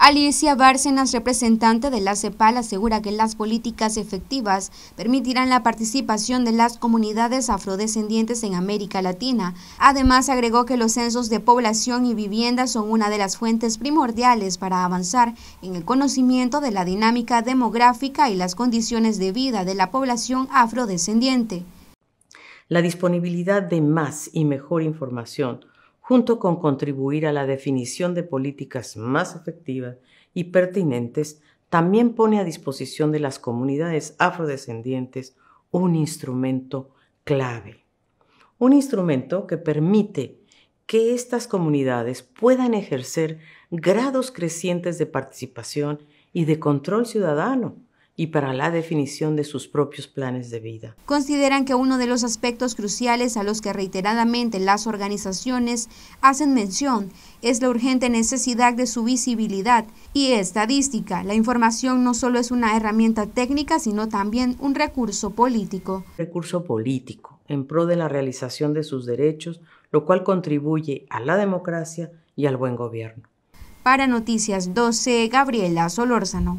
Alicia Bárcenas, representante de la CEPAL, asegura que las políticas efectivas permitirán la participación de las comunidades afrodescendientes en América Latina. Además, agregó que los censos de población y vivienda son una de las fuentes primordiales para avanzar en el conocimiento de la dinámica demográfica y las condiciones de vida de la población afrodescendiente. La disponibilidad de más y mejor información junto con contribuir a la definición de políticas más efectivas y pertinentes, también pone a disposición de las comunidades afrodescendientes un instrumento clave. Un instrumento que permite que estas comunidades puedan ejercer grados crecientes de participación y de control ciudadano y para la definición de sus propios planes de vida. Consideran que uno de los aspectos cruciales a los que reiteradamente las organizaciones hacen mención es la urgente necesidad de su visibilidad y estadística. La información no solo es una herramienta técnica, sino también un recurso político. Recurso político en pro de la realización de sus derechos, lo cual contribuye a la democracia y al buen gobierno. Para Noticias 12, Gabriela Solórzano.